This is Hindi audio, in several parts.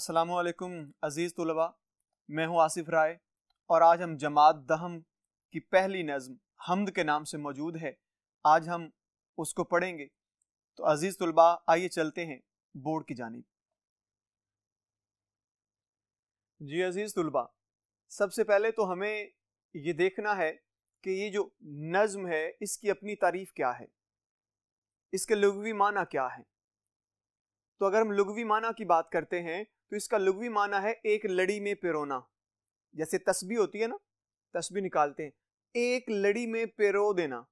असलकुम अज़ीज़ तलबा मैं हूँ आसिफ राय और आज हम जमात दहम की पहली नज़म हमद के नाम से मौजूद है आज हम उसको पढ़ेंगे तो अज़ीज़ तलबा आइए चलते हैं बोर्ड की जानब जी अज़ीज़ तलबा सबसे पहले तो हमें ये देखना है कि ये जो नज़म है इसकी अपनी तारीफ़ क्या है इसके लघवी माना क्या है तो अगर हम लघवी माना की बात करते हैं तो इसका लुगवी माना है एक लड़ी में पिरोना जैसे तस्बी होती है ना तस्बी निकालते हैं एक लड़ी में पिरो देना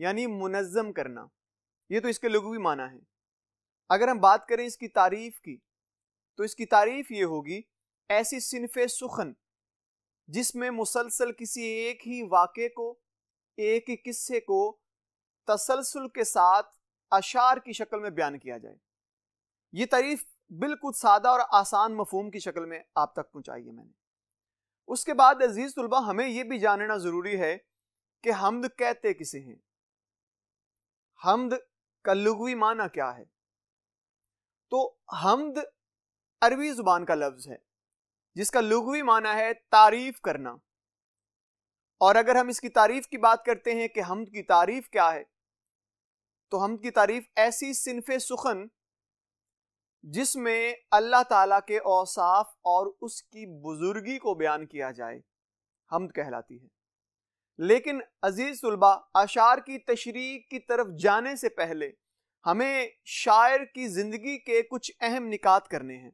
यानी मुनज़म करना ये तो इसके लुगवी माना है अगर हम बात करें इसकी तारीफ़ की तो इसकी तारीफ़ ये होगी ऐसी सिनफ़ सुखन जिसमें मुसलसल किसी एक ही वाक्य को एक ही किस्से को तसलसल के साथ अशार की शक्ल में बयान किया जाए ये तारीफ़ बिल्कुल सादा और आसान मफहम की शक्ल में आप तक पहुँचाई है मैंने उसके बाद अजीज़ तलबा हमें यह भी जानना ज़रूरी है कि हमद कहते किसे हैं हमद का लघवी माना क्या है तो हमद अरबी ज़ुबान का लफ्ज़ है जिसका लघवी माना है तारीफ़ करना और अगर हम इसकी तारीफ की बात करते हैं कि हमद की तारीफ क्या है तो हमद की तारीफ ऐसी सिनफ सुखन जिसमें अल्लाह ताला के औसाफ और उसकी बुजुर्गी को बयान किया जाए हमद कहलाती है लेकिन अजीज तलबा अशार की तशरी की तरफ जाने से पहले हमें शायर की ज़िंदगी के कुछ अहम निकात करने हैं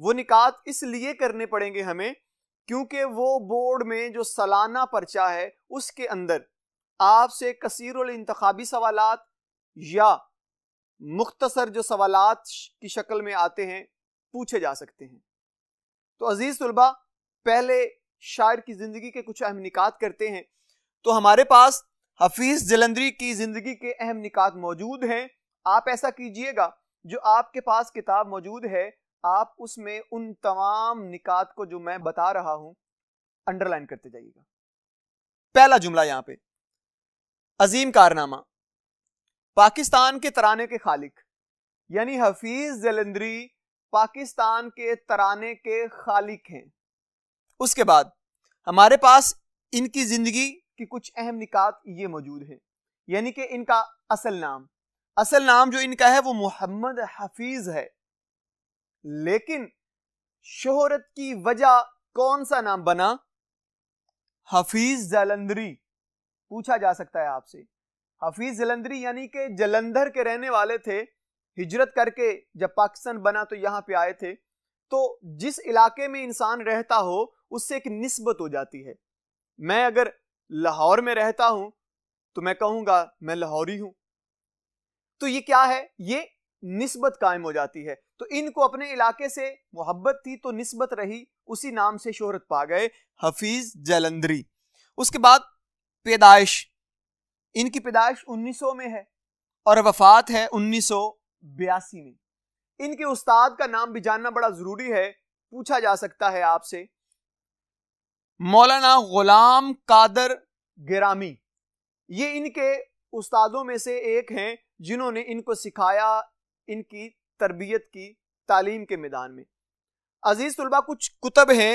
वो निकात इसलिए करने पड़ेंगे हमें क्योंकि वो बोर्ड में जो सालाना पर्चा है उसके अंदर आपसे कसीर इंतबी सवाल या मुख्तसर जो सवाल की शक्ल में आते हैं पूछे जा सकते हैं तो अजीज़ तलबा पहले शायर की ज़िंदगी के कुछ अहम निकात करते हैं तो हमारे पास हफीज़ जलंधरी की ज़िंदगी के अहम निकात मौजूद हैं आप ऐसा कीजिएगा जो आपके पास किताब मौजूद है आप उसमें उन तमाम निकात को जो मैं बता रहा हूं अंडरलाइन करते जाइएगा पहला जुमला यहां पे अजीम कारनामा पाकिस्तान के तराने के खालिक यानी हफीज जलंदरी पाकिस्तान के तराने के खालिक हैं उसके बाद हमारे पास इनकी ज़िंदगी की कुछ अहम निकात ये मौजूद हैं यानी कि इनका असल नाम असल नाम जो इनका है वो मोहम्मद हफीज़ है लेकिन शोहरत की वजह कौन सा नाम बना हफीज़ जालंदरी पूछा जा सकता है आपसे हफीज जलंधरी यानी के जलंधर के रहने वाले थे हिजरत करके जब पाकिस्तान बना तो यहाँ पे आए थे तो जिस इलाके में इंसान रहता हो उससे एक नस्बत हो जाती है मैं अगर लाहौर में रहता हूं तो मैं कहूंगा मैं लाहौरी हूं तो ये क्या है ये नस्बत कायम हो जाती है तो इनको अपने इलाके से मोहब्बत थी तो नस्बत रही उसी नाम से शोहरत पा गए हफीज जलंधरी उसके बाद पैदाइश इनकी पैदाइश 1900 में है और वफात है उन्नीस में इनके उस्ताद का नाम भी जानना बड़ा ज़रूरी है पूछा जा सकता है आपसे मौलाना गुलाम कादर गिरामी ये इनके उस्तादों में से एक हैं जिन्होंने इनको सिखाया इनकी तरबियत की तालीम के मैदान में अजीज़ तलबा कुछ कुतब हैं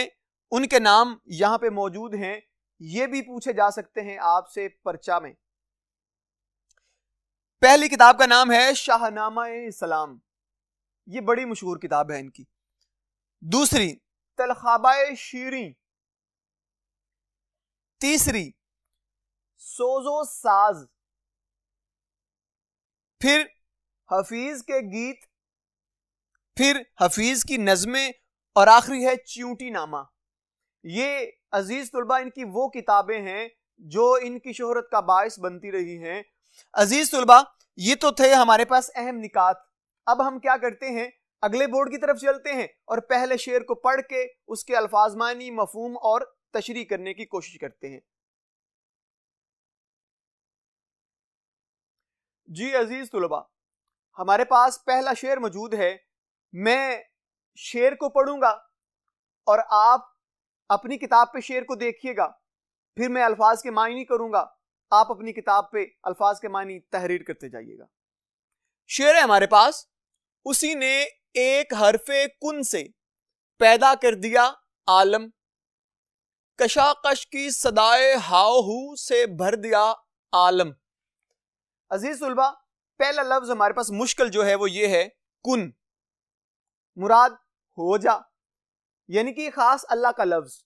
उनके नाम यहाँ पे मौजूद हैं ये भी पूछे जा सकते हैं आपसे पर्चा में पहली किताब का नाम है शाहनामा सलाम ये बड़ी मशहूर किताब है इनकी दूसरी तलखाबा शीरी तीसरी सोजो साज फिर हफीज के गीत फिर हफीज की नज़में और आखिरी है च्यूटी नामा ये अजीज तुलबा इनकी वो किताबें हैं जो इनकी शोहरत का बायस बनती रही हैं अजीज तुलबा ये तो थे हमारे पास अहम निकात अब हम क्या करते हैं अगले बोर्ड की तरफ चलते हैं और पहले शेर को पढ़ के उसके अल्फाजमानी मफहम और तशरी करने की कोशिश करते हैं जी अजीज तुलबा हमारे पास पहला शेर मौजूद है मैं शेर को पढ़ूंगा और आप अपनी किताब पे शेर को देखिएगा फिर मैं अल्फाज के मायने करूंगा आप अपनी किताब पे अल्फाज के मानी तहरीर करते जाइएगा शेर है हमारे पास उसी ने एक हरफे कुन से पैदा कर दिया आलम कशाकश की सदाए हू से भर दिया आलम अजीज सुलबा पहला लफ्ज हमारे पास मुश्किल जो है वो ये है कुन मुराद हो जा यानी कि खास अल्लाह का लफ्ज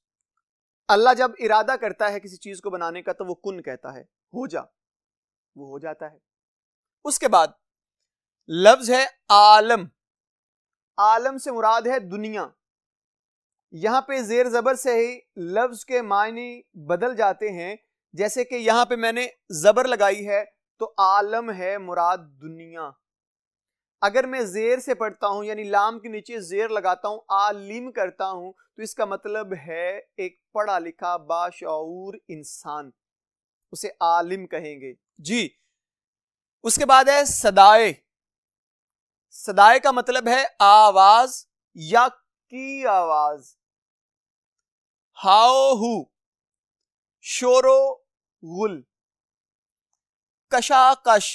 अल्लाह जब इरादा करता है किसी चीज को बनाने का तो वो कुन कहता है हो जा वो हो जाता है उसके बाद लफ्ज है आलम आलम से मुराद है दुनिया यहां पे जेर जबर से ही लफ्ज के मायने बदल जाते हैं जैसे कि यहां पे मैंने जबर लगाई है तो आलम है मुराद दुनिया अगर मैं जेर से पढ़ता हूँ यानी लाम के नीचे जेर लगाता हूँ आलिम करता हूँ तो इसका मतलब है एक पढ़ा लिखा बाशूर इंसान उसे आलिम कहेंगे जी उसके बाद है सदाए सदाए का मतलब है आवाज या की आवाज हाओ हु शोरो गुल कशाकश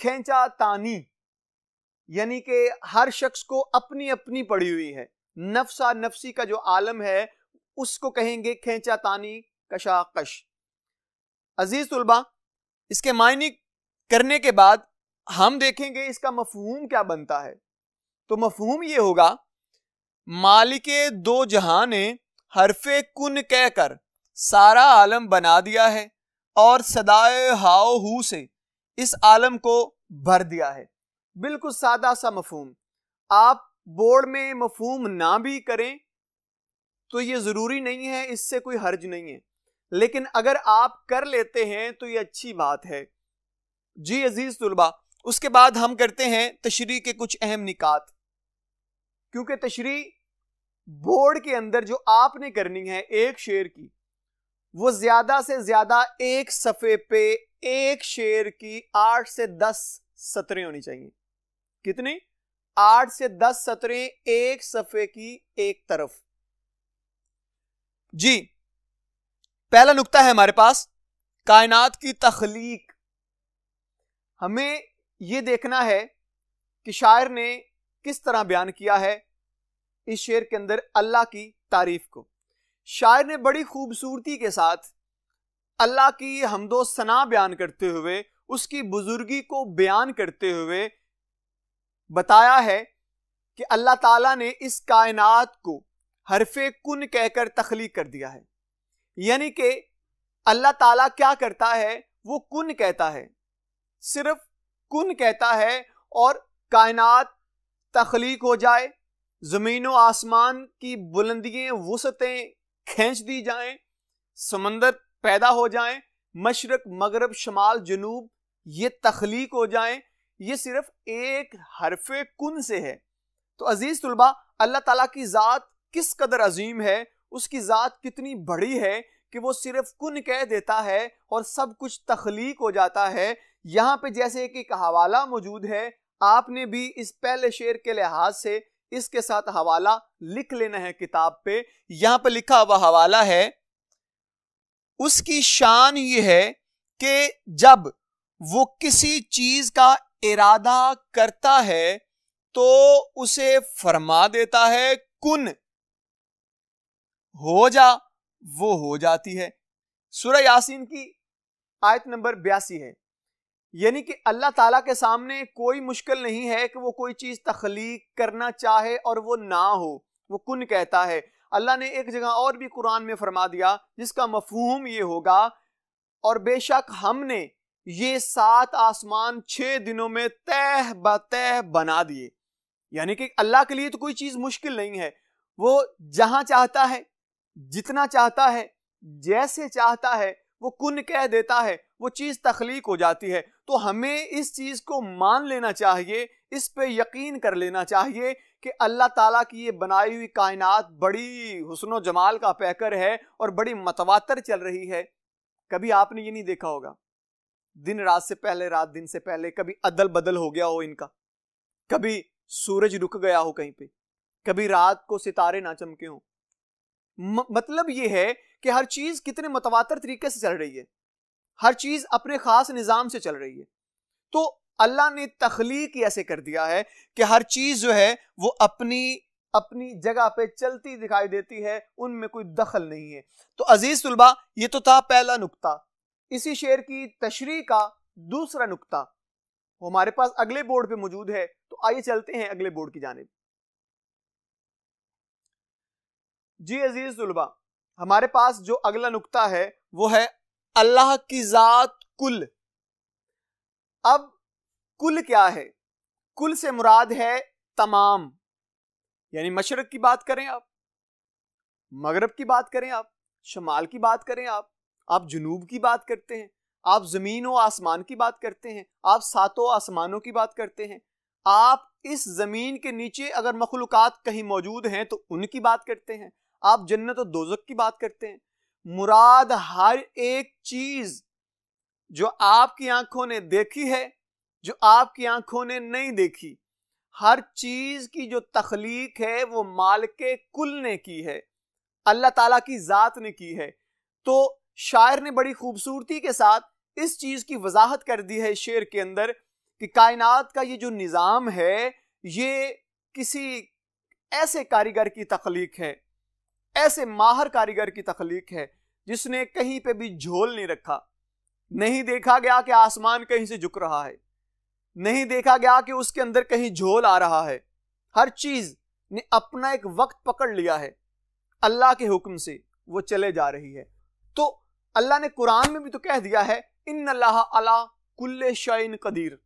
खेचा तानी यानी कि हर शख्स को अपनी अपनी पड़ी हुई है नफसा नफसी का जो आलम है उसको कहेंगे खेचा तानी कशाकश अजीज तुलबा इसके मायने करने के बाद हम देखेंगे इसका मफहूम क्या बनता है तो मफहूम ये होगा मालिक दो जहां ने हरफे कुन कहकर सारा आलम बना दिया है और सदाए हाओ हु से इस आलम को भर दिया है बिल्कुल सादा सा मफहम आप बोर्ड में मफहम ना भी करें तो ये ज़रूरी नहीं है इससे कोई हर्ज नहीं है लेकिन अगर आप कर लेते हैं तो ये अच्छी बात है जी अजीज़ तलबा उसके बाद हम करते हैं तशरी के कुछ अहम निकात क्योंकि तशरी बोर्ड के अंदर जो आपने करनी है एक शेर की वो ज़्यादा से ज़्यादा एक सफ़े पे एक शेर की आठ से दस सतरें होनी चाहिए कितनी आठ से दस सतरें एक सफे की एक तरफ जी पहला नुकता है हमारे पास कायनात की तखलीक हमें यह देखना है कि शायर ने किस तरह बयान किया है इस शेर के अंदर अल्लाह की तारीफ को शायर ने बड़ी खूबसूरती के साथ अल्लाह की हमदो सना बयान करते हुए उसकी बुजुर्गी को बयान करते हुए बताया है कि अल्लाह ताला ने इस कायनात को हरफे कुन कहकर तख्लीक कर दिया है यानी कि अल्लाह ताला क्या करता है वो कुन कहता है सिर्फ कुन कहता है और कायनात तख्लीक हो जाए ज़मीन व आसमान की बुलंदियाँ वसतें खींच दी जाएं समंदर पैदा हो जाएं मशरक मगरब शमाल जनूब ये तख्लीक हो जाएं ये सिर्फ एक हरफे कुन से है तो अजीज तलबा अल्लाह ताला की ज़ात किस कदर अजीम है उसकी ज़ात कितनी बड़ी है कि वो सिर्फ कुन कह देता है और सब कुछ तख्लीक हो जाता है यहाँ पे जैसे कि एक हवाला मौजूद है आपने भी इस पहले शेर के लिहाज से इसके साथ हवाला लिख लेना है किताब पे यहाँ पे लिखा हुआ हवाला है उसकी शान ये है कि जब वो किसी चीज का इरादा करता है तो उसे फरमा देता है कुन हो जा वो हो जाती है सूर्य यासीन की आयत नंबर बयासी है यानी कि अल्लाह ताला के सामने कोई मुश्किल नहीं है कि वो कोई चीज़ तख्लीक करना चाहे और वो ना हो वो कुन कहता है अल्लाह ने एक जगह और भी कुरान में फरमा दिया जिसका मफहूम ये होगा और बेशक हमने ये सात आसमान छह दिनों में तह बतह बना दिए यानी कि अल्लाह के लिए तो कोई चीज मुश्किल नहीं है वो जहां चाहता है जितना चाहता है जैसे चाहता है वो कुन कह देता है वो चीज तख्लीक हो जाती है तो हमें इस चीज को मान लेना चाहिए इस पे यकीन कर लेना चाहिए कि अल्लाह ताला की ये बनाई हुई कायनात बड़ी हुसनो जमाल का पैकर है और बड़ी मतवातर चल रही है कभी आपने ये नहीं देखा होगा दिन रात से पहले रात दिन से पहले कभी अदल बदल हो गया हो इनका कभी सूरज रुक गया हो कहीं पे कभी रात को सितारे ना चमके हों मतलब ये है कि हर चीज कितने मतवातर तरीके से चल रही है हर चीज अपने खास निज़ाम से चल रही है तो अल्लाह ने तखलीक ऐसे कर दिया है कि हर चीज जो है वो अपनी अपनी जगह पे चलती दिखाई देती है उनमें कोई दखल नहीं है तो अजीज तुलबा ये तो था पहला नुकता इसी शेर की तशरी का दूसरा नुकता वो हमारे पास अगले बोर्ड पे मौजूद है तो आइए चलते हैं अगले बोर्ड की जानब जी अजीज तुलबा हमारे पास जो अगला नुकता है वो है अल्लाह की जात कुल अब कुल क्या है कुल से मुराद है तमाम यानी मशरक की बात करें आप मगरब की बात करें आप शमाल की बात करें आप आप जुनूब की बात करते हैं आप ज़मीन व आसमान की बात करते हैं आप सातों आसमानों की बात करते हैं आप इस ज़मीन के नीचे अगर मखलूक कहीं मौजूद हैं तो उनकी बात करते हैं आप जन्नत और दोजक की बात करते हैं मुराद हर एक चीज़ जो आपकी आंखों ने देखी है जो आपकी आंखों ने नहीं देखी हर चीज़ की जो तख्लीक है वो मालिक कुल ने की है अल्लाह ताला की ज़ात ने की है तो शायर ने बड़ी खूबसूरती के साथ इस चीज़ की वजाहत कर दी है शेर के अंदर कि कायनात का ये जो निज़ाम है ये किसी ऐसे कारीगर की तख्लीक है ऐसे माहर कारीगर की तखलीक है जिसने कहीं पे भी झोल नहीं रखा नहीं देखा गया कि आसमान कहीं से झुक रहा है नहीं देखा गया कि उसके अंदर कहीं झोल आ रहा है हर चीज ने अपना एक वक्त पकड़ लिया है अल्लाह के हुक्म से वो चले जा रही है तो अल्लाह ने कुरान में भी तो कह दिया है इन अल्लाह अला कुल्ले शाइन कदीर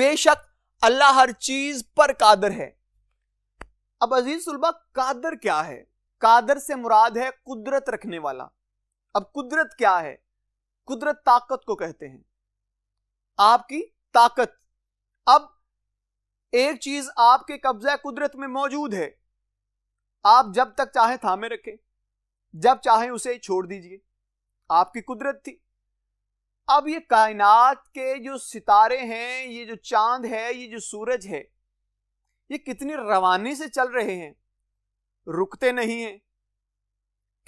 बेशक अल्लाह हर चीज पर कादर है अब अजीज सुलबा कादर क्या है कादर से मुराद है कुदरत रखने वाला अब कुदरत क्या है कुदरत ताकत को कहते हैं आपकी ताकत अब एक चीज आपके कब्जा कुदरत में मौजूद है आप जब तक चाहे थामे रखें जब चाहे उसे छोड़ दीजिए आपकी कुदरत थी अब ये कायनात के जो सितारे हैं ये जो चांद है ये जो सूरज है ये कितनी रवानी से चल रहे हैं रुकते नहीं हैं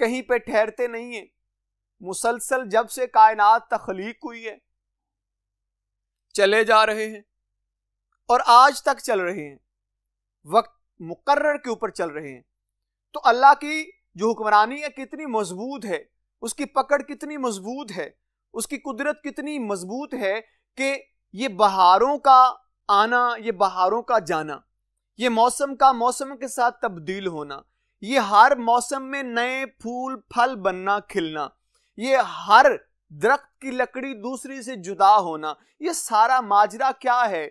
कहीं पे ठहरते नहीं हैं मुसलसल जब से कायनात तखलीक हुई है चले जा रहे हैं और आज तक चल रहे हैं वक्त मुकर्र के ऊपर चल रहे हैं तो अल्लाह की जो हुक्मरानी है कितनी मजबूत है उसकी पकड़ कितनी मजबूत है उसकी कुदरत कितनी मजबूत है कि ये बहारों का आना ये बहारों का जाना ये मौसम का मौसम के साथ तब्दील होना ये हर मौसम में नए फूल फल बनना खिलना ये हर दरख्त की लकड़ी दूसरी से जुदा होना ये सारा माजरा क्या है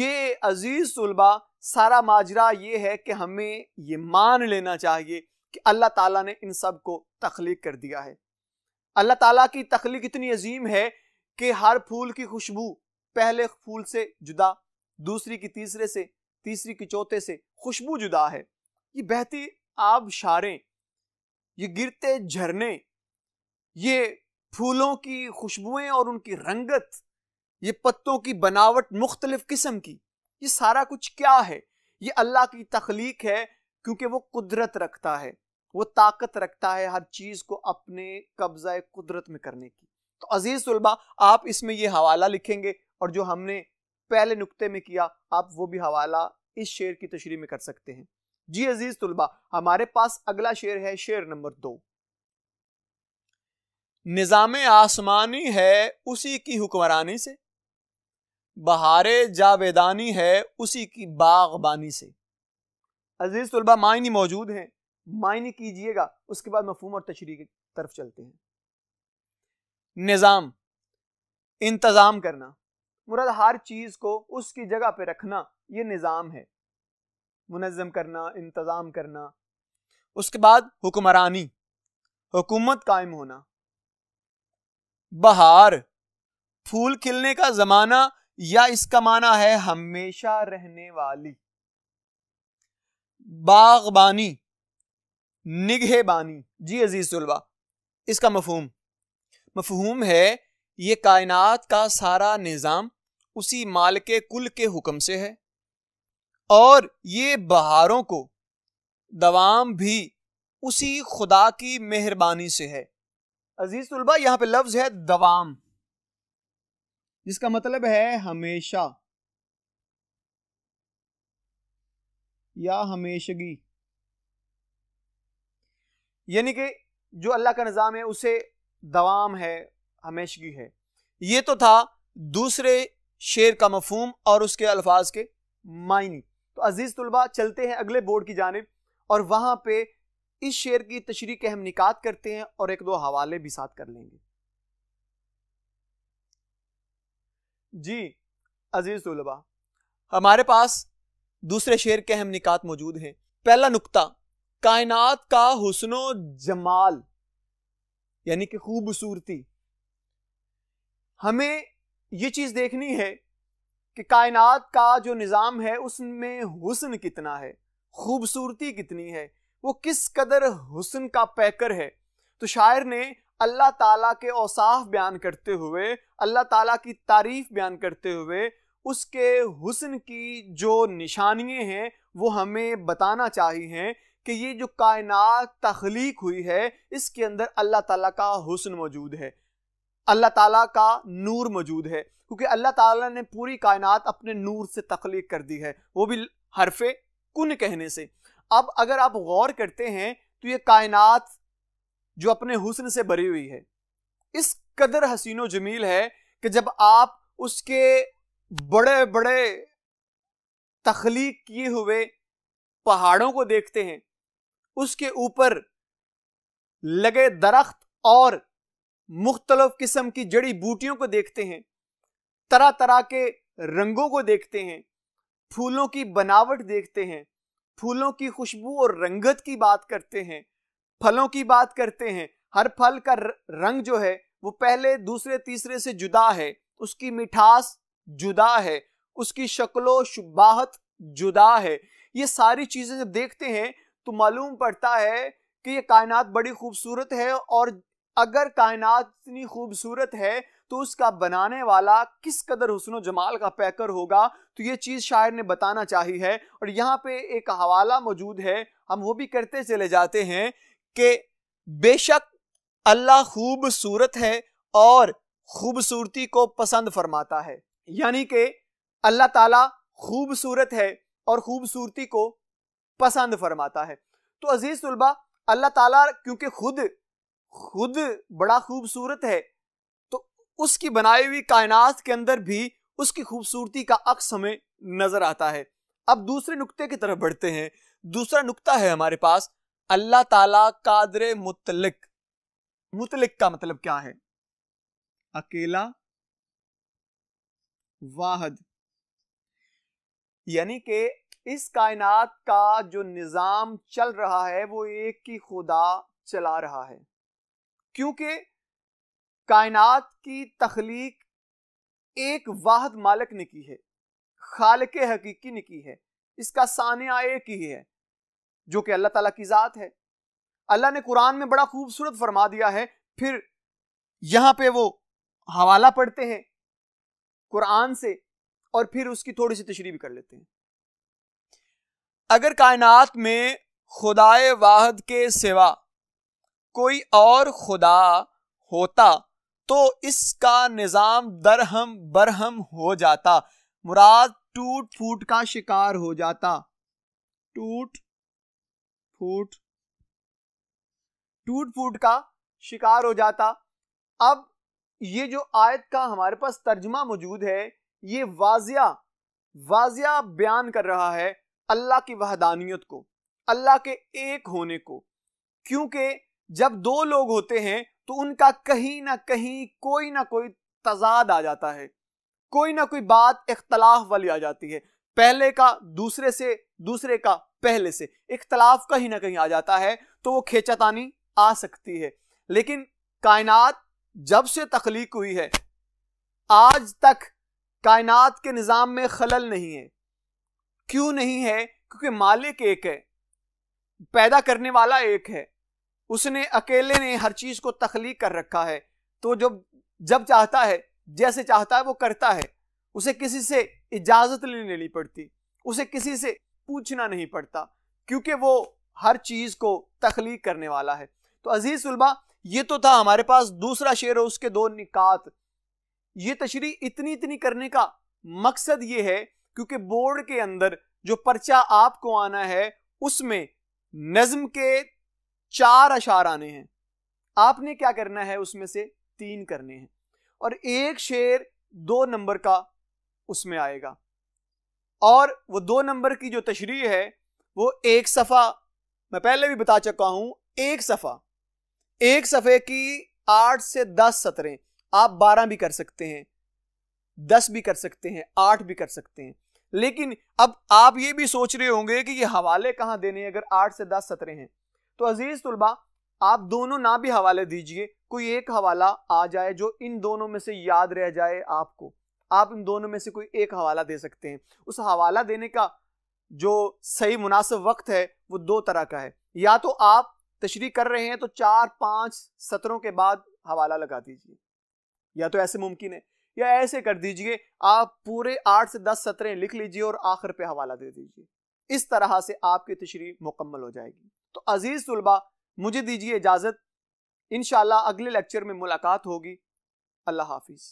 ये अजीज तलबा सारा माजरा ये है कि हमें ये मान लेना चाहिए कि अल्लाह ताला ने इन सब को तख्लीक कर दिया है अल्लाह ताला की तख्लीक इतनी अजीम है कि हर फूल की खुशबू पहले फूल से जुदा दूसरी की तीसरे से तीसरी की चौथे से खुशबू जुदा है ये बहती आबशारें ये गिरते झरने ये फूलों की खुशबुएं और उनकी रंगत ये पत्तों की बनावट मुख्तलिफ किस्म की ये सारा कुछ क्या है ये अल्लाह की तख्लीक है क्योंकि वो कुदरत रखता है वो ताकत रखता है हर चीज़ को अपने कब्जा कुदरत में करने की तो अजीज़ तलबा आप इसमें ये हवाला लिखेंगे और जो हमने पहले नुकते में किया आप वो भी हवाला इस शेर की तशरी में कर सकते हैं जी अजीज तलबा हमारे पास अगला शेर है शेर नंबर दो निज़ाम आसमानी है उसी की हुक्मरानी से बहारे जावेदानी है उसी की बागबानी से अजीज़ तलबा मायने मौजूद हैं मायने कीजिएगा उसके बाद मफहम और तशरी की तरफ चलते हैं निज़ाम इंतज़ाम करना मुराद हर चीज़ को उसकी जगह पर रखना यह निज़ाम है मुनज़म करना इंतज़ाम करना उसके बाद हुक्मरानी हुकूमत कायम होना बहार फूल खिलने का ज़माना या इसका माना है हमेशा रहने वाली बागबानी बानी जी अजीज तलबा इसका मफहूम मफहूम है ये कायनात का सारा निज़ाम उसी माल के कुल के हुक्म से है और ये बहारों को दवाम भी उसी खुदा की मेहरबानी से है अजीज तलबा यहाँ पे लफ्ज़ है दवाम जिसका मतलब है हमेशा या हमेशगी यानी कि जो अल्लाह का निज़ाम है उसे दवाम है हमेशगी है ये तो था दूसरे शेर का मफहम और उसके अल्फाज के मायने तो अजीज़ तलबा चलते हैं अगले बोर्ड की जानब और वहाँ पे इस शेर की तशरी के हम निकात करते हैं और एक दो हवाले भी साथ कर लेंगे जी अजीज तलबा हमारे पास दूसरे शेर के अहम निकात मौजूद हैं पहला नुकता कायनात का हुसनो जमाल यानी कि खूबसूरती हमें ये चीज़ देखनी है कि कायनात का जो निज़ाम है उसमें हुसन कितना है खूबसूरती कितनी है वो किस कदर हुसन का पैकर है तो शायर ने अल्लाह ताला के औसाफ बयान करते हुए अल्लाह ताला की तारीफ बयान करते हुए उसके हुसन की जो निशानियाँ हैं वो हमें बताना चाहिए कि ये जो कायनात तख्लीक हुई है इसके अंदर अल्लाह ताला का हुसन मौजूद है अल्लाह ताला का नूर मौजूद है क्योंकि अल्लाह ताला ने पूरी कायनात अपने नूर से तख्लीक कर दी है वो भी हरफ कुन कहने से अब अगर आप गौर करते हैं तो ये कायनात जो अपने हुसन से भरी हुई है इस कदर हसीनो जमील है कि जब आप उसके बड़े बड़े तख्लीक किए हुए पहाड़ों को देखते हैं उसके ऊपर लगे दरख्त और मुख्तलफ किस्म की जड़ी बूटियों को देखते हैं तरह तरह के रंगों को देखते हैं फूलों की बनावट देखते हैं फूलों की खुशबू और रंगत की बात करते हैं फलों की बात करते हैं हर फल का रंग जो है वो पहले दूसरे तीसरे से जुदा है उसकी मिठास जुदा है उसकी शक्लो शुबाहत जुदा है ये सारी चीज़ें जब देखते हैं तो मालूम पड़ता है कि ये कायनात बड़ी खूबसूरत है और अगर कायनात इतनी खूबसूरत है तो उसका बनाने वाला किस कदर हुसन जमाल का पैकर होगा तो ये चीज़ शायर ने बताना चाहिए है और यहाँ पे एक हवाला मौजूद है हम वो भी करते चले जाते हैं कि बेशक अल्लाह खूबसूरत है और खूबसूरती को पसंद फरमाता है यानी कि अल्लाह ताला खूबसूरत है और खूबसूरती को पसंद फरमाता है तो अजीज़ तलबा अल्लाह ताला क्योंकि खुद खुद बड़ा खूबसूरत है तो उसकी बनाई हुई कायनात के अंदर भी उसकी खूबसूरती का अक्स हमें नज़र आता है अब दूसरे नुकते की तरफ बढ़ते हैं दूसरा नुकता है हमारे पास अल्लाह ताला कादर मुतलक मुतलक का मतलब क्या है अकेला वाहद यानी कि इस कायनात का जो निज़ाम चल रहा है वो एक ही खुदा चला रहा है क्योंकि कायनात की तखलीक एक वाहद मालक ने की है खाल के हकीकी ने की है इसका सानिया एक ही है जो कि अल्लाह ताला की ज़ात है अल्लाह ने कुरान में बड़ा खूबसूरत फरमा दिया है फिर यहां पे वो हवाला पढ़ते हैं कुरान से और फिर उसकी थोड़ी सी तशरी भी कर लेते हैं अगर कायनात में खुदाए वाहद के सिवा कोई और खुदा होता तो इसका निज़ाम दरहम बरहम हो जाता मुराद टूट फूट का शिकार हो जाता टूट फूट टूट फूट का शिकार हो जाता अब ये जो आयत का हमारे पास तर्जमा मौजूद है ये वाजिया वाजिया बयान कर रहा है अल्लाह की वहदानियत को अल्लाह के एक होने को क्योंकि जब दो लोग होते हैं तो उनका कहीं ना कहीं कोई ना कोई तजाद आ जाता है कोई ना कोई बात इख्तलाफ वाली आ जाती है पहले का दूसरे से दूसरे का पहले से इख्तलाफ कहीं ना कहीं आ जाता है तो वो खेचातानी आ सकती है लेकिन कायनात जब से तख्लीक हुई है आज तक कायनात के निज़ाम में खलल नहीं है क्यों नहीं है क्योंकि मालिक एक है पैदा करने वाला एक है उसने अकेले ने हर चीज़ को तख्लीक कर रखा है तो जब जब चाहता है जैसे चाहता है वो करता है उसे किसी से इजाज़त नहीं लेनी पड़ती उसे किसी से पूछना नहीं पड़ता क्योंकि वो हर चीज़ को तख्लीक करने वाला है तो अजीज़ सुलबा ये तो था हमारे पास दूसरा शेर है उसके दो निकात ये तशरी इतनी इतनी करने का मकसद ये है क्योंकि बोर्ड के अंदर जो पर्चा आपको आना है उसमें नज्म के चार अशार आने हैं आपने क्या करना है उसमें से तीन करने हैं और एक शेर दो नंबर का उसमें आएगा और वो दो नंबर की जो तशरी है वो एक सफ़ा मैं पहले भी बता चुका हूं एक सफ़ा एक सफ़े की आठ से दस सतरें आप बारह भी कर सकते हैं दस भी कर सकते हैं आठ भी कर सकते हैं लेकिन अब आप ये भी सोच रहे होंगे कि ये हवाले कहाँ देने अगर आठ से दस सतरें हैं तो अजीज़ तलबा आप दोनों ना भी हवाले दीजिए कोई एक हवाला आ जाए जो इन दोनों में से याद रह जाए आपको आप इन दोनों में से कोई एक हवाला दे सकते हैं उस हवाला देने का जो सही मुनासिब वक्त है वो दो तरह का है या तो आप तशरी कर रहे हैं तो चार पांच सत्रों के बाद हवाला लगा दीजिए या तो ऐसे मुमकिन है या ऐसे कर दीजिए आप पूरे आठ से दस सत्रें लिख लीजिए और आखिर पे हवाला दे दीजिए इस तरह से आपकी तशरी मुकम्मल हो जाएगी तो अजीज़ तुलबा मुझे दीजिए इजाज़त इन अगले लेक्चर में मुलाकात होगी अल्लाह हाफिज़